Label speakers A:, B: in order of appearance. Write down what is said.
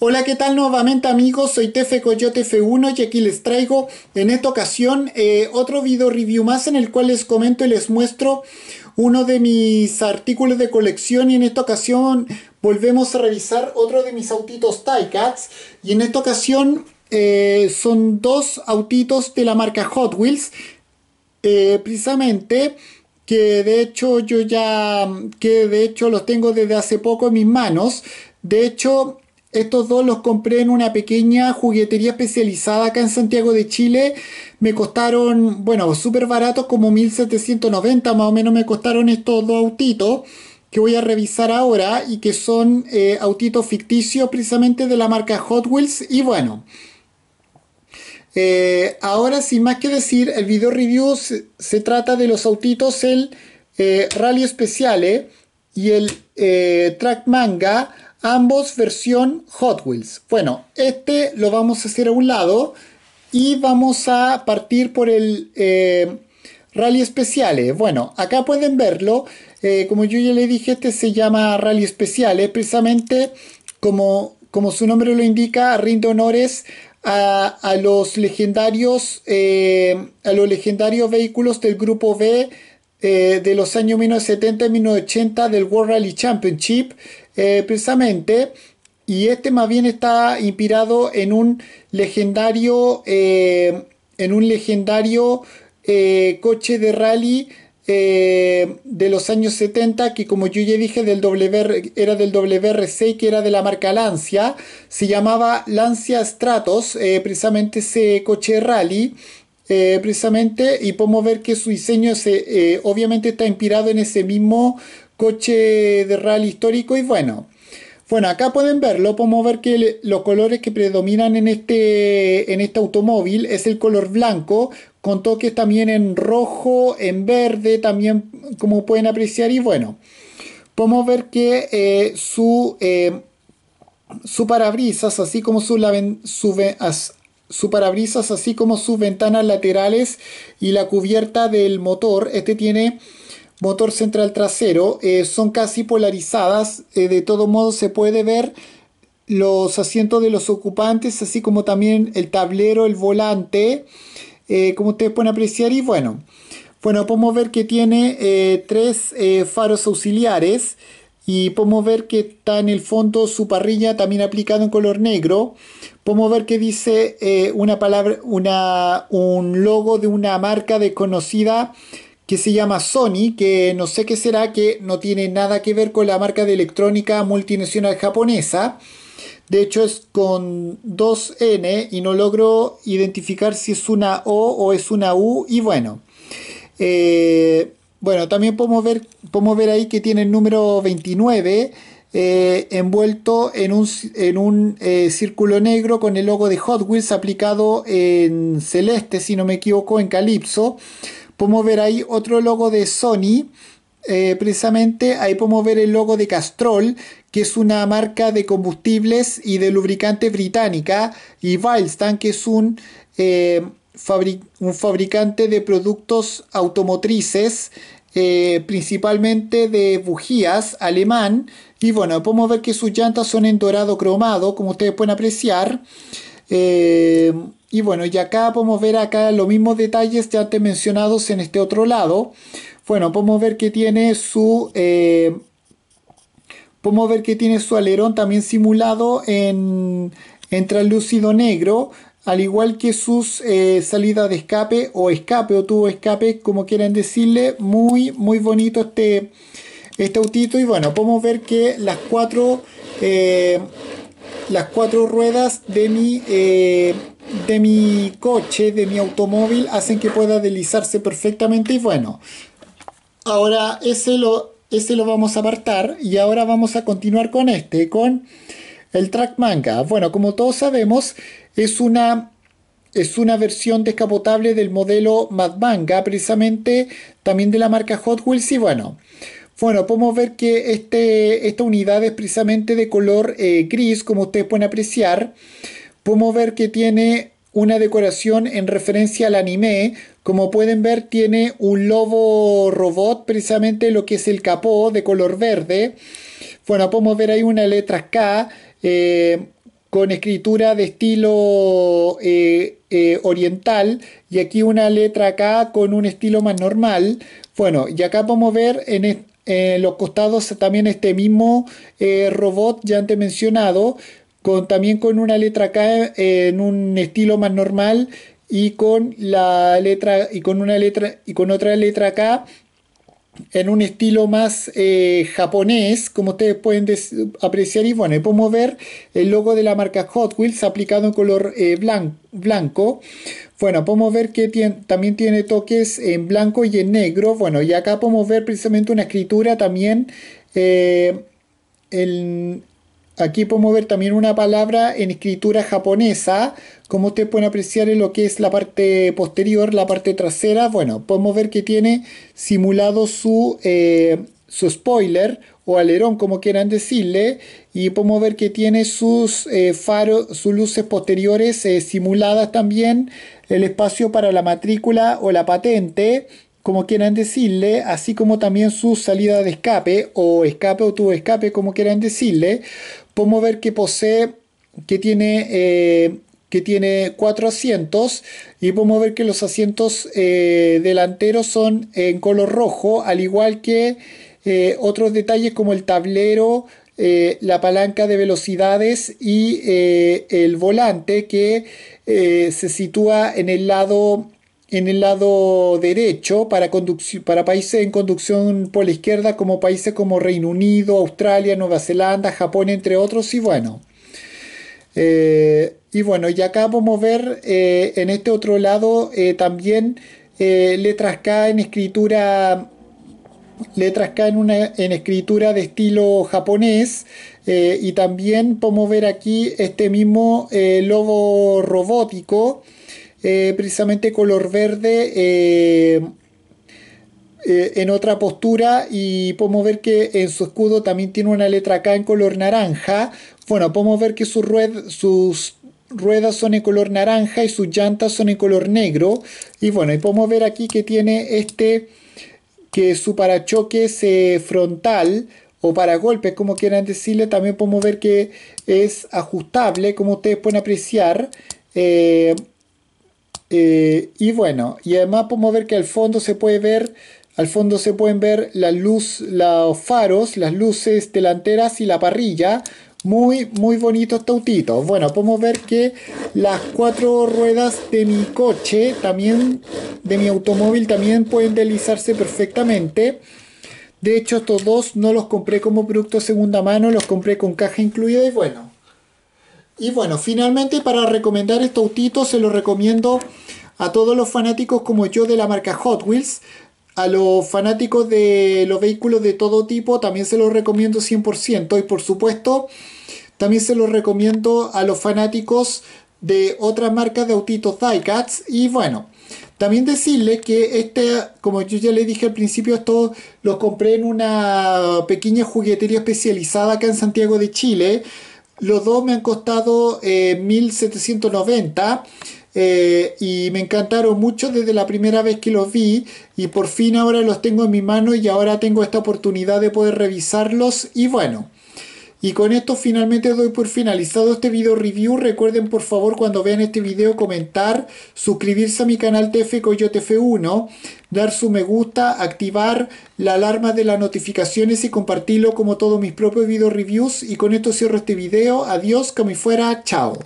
A: Hola, ¿qué tal nuevamente amigos? Soy Tefe Coyote F1 y aquí les traigo en esta ocasión eh, otro video review más en el cual les comento y les muestro uno de mis artículos de colección y en esta ocasión volvemos a revisar otro de mis autitos Ticats y en esta ocasión eh, son dos autitos de la marca Hot Wheels eh, precisamente que de hecho yo ya que de hecho los tengo desde hace poco en mis manos de hecho estos dos los compré en una pequeña juguetería especializada acá en Santiago de Chile. Me costaron, bueno, súper baratos, como 1790 más o menos me costaron estos dos autitos que voy a revisar ahora y que son eh, autitos ficticios precisamente de la marca Hot Wheels. Y bueno, eh, ahora sin más que decir, el video review se, trata de los autitos, el eh, Rally Speciale y el Track Manga ambos versión Hot Wheels. Bueno, este lo vamos a hacer a un lado y vamos a partir por el eh, Rally Especiales. Bueno, acá pueden verlo, eh, como yo ya le dije, este se llama Rally Especiales, precisamente como, como su nombre lo indica, rinde honores a, los legendarios eh, a los legendarios vehículos del grupo B de los años 1970 y 1980 del World Rally Championship eh, precisamente. Y este más bien está inspirado en un legendario, eh, en un legendario eh, coche de rally de los años 70 que como yo ya dije del WR, era del WRC que era de la marca Lancia se llamaba Lancia Stratos precisamente ese coche rally precisamente y podemos ver que su diseño se, obviamente está inspirado en ese mismo coche de rally histórico y bueno. Bueno, acá pueden verlo, podemos ver que los colores que predominan en este, en este automóvil es el color blanco, con toques también en rojo, en verde, también como pueden apreciar. Y bueno, podemos ver que eh, su, eh, su parabrisas, así como su, su parabrisas, así como sus ventanas laterales y la cubierta del motor, este tiene motor central trasero eh, son casi polarizadas. Eh, de todo modo se puede ver los asientos de los ocupantes, así como también el tablero, el volante, eh, como ustedes pueden apreciar. Y bueno, bueno podemos ver que tiene tres faros auxiliares y podemos ver que está en el fondo su parrilla también aplicado en color negro. Podemos ver que dice una palabra, una, un logo de una marca desconocida que se llama Sony, que no sé qué será, que no tiene nada que ver con la marca de electrónica multinacional japonesa. De hecho es con 2N y no logro identificar si es una O o es una U y bueno. Eh, bueno, también podemos ver, podemos ver ahí que tiene el número 29 eh, envuelto en un, en un eh, círculo negro con el logo de Hot Wheels aplicado en celeste, si no me equivoco, en Calypso. Podemos ver ahí otro logo de Sony. Eh, precisamente ahí podemos ver el logo de Castrol, que es una marca de combustibles y de lubricante británica, y Weilstein, que es eh, un, fabricante de productos automotrices, eh, principalmente de bujías alemán. Y bueno, podemos ver que sus llantas son en dorado cromado, como ustedes pueden apreciar. Eh, y bueno, y acá podemos ver acá los mismos detalles ya te mencionados en este otro lado. Bueno, podemos ver que tiene su... Eh, podemos ver que tiene su alerón también simulado en, translúcido negro, al igual que sus eh, salidas de escape o escape o tubo escape, como quieran decirle. Muy, muy bonito este, este autito. Y bueno, podemos ver que las cuatro las cuatro ruedas de mi, eh, de mi coche, de mi automóvil, hacen que pueda deslizarse perfectamente y bueno. Ahora ese lo, ese lo vamos a apartar y ahora vamos a continuar con este, con el track manga. Bueno, como todos sabemos, es una es una versión descapotable del modelo Mad Manga, precisamente también de la marca Hot Wheels. Y bueno, bueno, podemos ver que este, esta unidad es precisamente de color eh, gris, como ustedes pueden apreciar. Podemos ver que tiene una decoración en referencia al anime. Como pueden ver, tiene un lobo robot, precisamente lo que es el capó de color verde. Bueno, podemos ver ahí una letra K eh, con escritura de estilo eh, oriental y aquí una letra K con un estilo más normal. Bueno, y acá podemos ver en este en eh, los costados también este mismo eh, robot ya antes mencionado, con, también con una letra K eh, en un estilo más normal y con la letra y con una letra y con otra letra K en un estilo más eh, japonés, como ustedes pueden apreciar. Y bueno, podemos ver el logo de la marca Hot Wheels aplicado en color eh, blanco. Bueno, podemos ver que también tiene toques en blanco y en negro. Bueno, y acá podemos ver precisamente una escritura también. Eh, en Aquí podemos ver también una palabra en escritura japonesa, como ustedes pueden apreciar en lo que es la parte posterior, la parte trasera. Bueno, podemos ver que tiene simulado su, eh, spoiler o alerón, como quieran decirle, y podemos ver que tiene sus eh, faros, sus luces posteriores eh, simuladas también, el espacio para la matrícula o la patente como quieran decirle, así como también su salida de escape o escape o tubo escape, como quieran decirle, podemos ver que posee, que tiene, eh, que tiene cuatro asientos y podemos ver que los asientos eh, delanteros son en color rojo, al igual que eh, otros detalles como el tablero, la palanca de velocidades y el volante que se sitúa en el lado en el lado derecho para, países en conducción por la izquierda como países como Reino Unido, Australia, Nueva Zelanda, Japón, entre otros. Y bueno, eh, y bueno, y acá podemos ver eh, en este otro lado eh, también letras K en escritura letras K en, una, en escritura de estilo japonés y también podemos ver aquí este mismo lobo robótico eh, precisamente color verde eh, eh, en otra postura y podemos ver que en su escudo también tiene una letra K en color naranja. Bueno, podemos ver que su sus ruedas son en color naranja y sus llantas son en color negro. Y bueno, y podemos ver aquí que tiene este, que su parachoques frontal o para golpes, como quieran decirle, también podemos ver que es ajustable, como ustedes pueden apreciar. Eh, y bueno, y además podemos ver que al fondo se puede ver, al fondo se pueden ver la luz, los faros, las luces delanteras y la parrilla. Muy, muy bonitos este tautitos. Bueno, podemos ver que las cuatro ruedas de mi coche, también de mi automóvil, también pueden deslizarse perfectamente. De hecho, estos dos no los compré como producto segunda mano, los compré con caja incluida y bueno, y bueno, finalmente para recomendar estos autitos se los recomiendo a todos los fanáticos como yo de la marca Hot Wheels. A los fanáticos de los vehículos de todo tipo también se los recomiendo 100%. Y por supuesto, también se los recomiendo a los fanáticos de otras marcas de autitos Diecats. Y bueno, también decirles que este, como yo ya les dije al principio, esto los compré en una pequeña juguetería especializada acá en Santiago de Chile. Los dos me han costado 1790. Eh, eh, y me encantaron mucho desde la primera vez que los vi y por fin ahora los tengo en mi mano y ahora tengo esta oportunidad de poder revisarlos y bueno, y con esto finalmente doy por finalizado este video review. Recuerden por favor cuando vean este video comentar, suscribirse a mi canal TF Coyote 1 dar su me gusta, activar la alarma de las notificaciones y compartirlo como todos mis propios video reviews. Y con esto cierro este video. Adiós, como fuera. Chao.